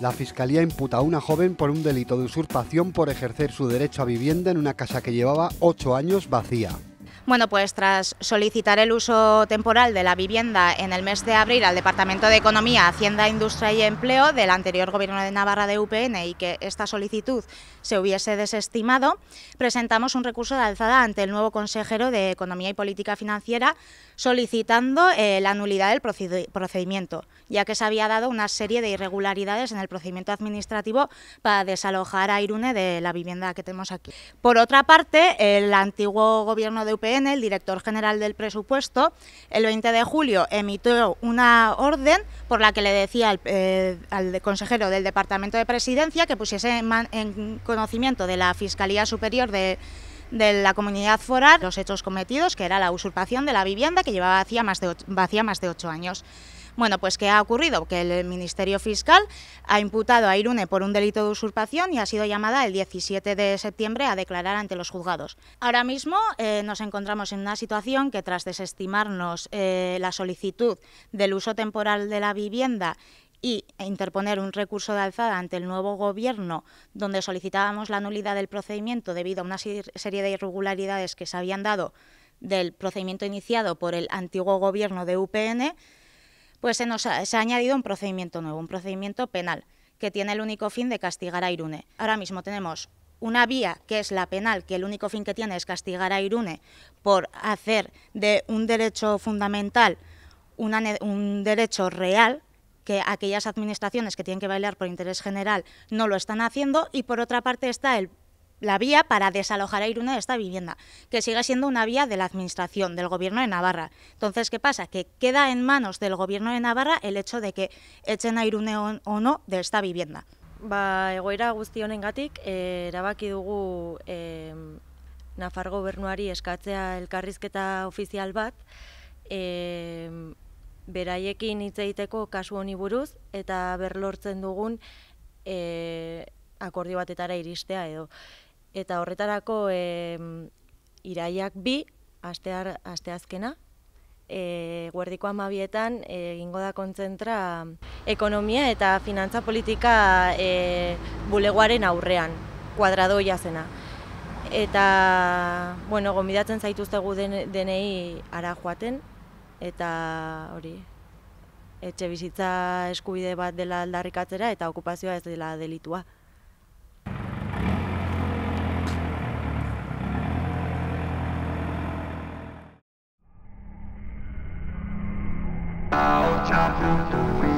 La fiscalía imputa a una joven por un delito de usurpación por ejercer su derecho a vivienda en una casa que llevaba ocho años vacía. Bueno, pues tras solicitar el uso temporal de la vivienda en el mes de abril al Departamento de Economía, Hacienda, Industria y Empleo del anterior Gobierno de Navarra de UPN y que esta solicitud se hubiese desestimado, presentamos un recurso de alzada ante el nuevo consejero de Economía y Política Financiera solicitando eh, la nulidad del procedimiento, ya que se había dado una serie de irregularidades en el procedimiento administrativo para desalojar a Irune de la vivienda que tenemos aquí. Por otra parte, el antiguo Gobierno de UPN el director general del presupuesto, el 20 de julio emitió una orden por la que le decía al, eh, consejero del Departamento de Presidencia que pusiese en, conocimiento de la Fiscalía Superior de la comunidad foral los hechos cometidos, que era la usurpación de la vivienda que llevaba hacía más vacía más de ocho años. Bueno, pues ¿qué ha ocurrido? Que el Ministerio Fiscal ha imputado a Irune por un delito de usurpación y ha sido llamada el 17 de septiembre a declarar ante los juzgados. Ahora mismo eh, nos encontramos en una situación que tras desestimarnos eh, la solicitud del uso temporal de la vivienda y e interponer un recurso de alzada ante el nuevo gobierno donde solicitábamos la nulidad del procedimiento debido a una serie de irregularidades que se habían dado del procedimiento iniciado por el antiguo gobierno de UPN, pues se nos ha, añadido un procedimiento nuevo, un procedimiento penal, que tiene el único fin de castigar a Irune. Ahora mismo tenemos una vía que es la penal, que el único fin que tiene es castigar a Irune por hacer de un derecho fundamental un derecho real, que aquellas administraciones que tienen que bailar por interés general no lo están haciendo, y por otra parte está el la vía para desalojar a Irune de esta vivienda, que sigue siendo una vía de la Administración, del Gobierno de Navarra. Entonces, ¿qué pasa? Que queda en manos del Gobierno de Navarra el hecho de que echen a Irune o no de esta vivienda. Ba, egoera guzti honengatik, eh, erabaki dugu e, Nafar gobernuari eskatzea elkarrizketa ofizial bat, e, beraiekin hitz kasu honi buruz eta berlortzen dugun e, akordio batetara iristea edo eta horretarako e, iraiak bi, astear, asteazkena, e, guerdiko amabietan e, egingo da kontzentra ekonomia eta finantza politika e, bulegoaren aurrean, kuadradoia zena. Eta, bueno, gombidatzen zaituztegu den, denei ara joaten, eta hori, etxe bizitza eskubide bat dela aldarrikatzera eta okupazioa ez dela delitua. cha cha cha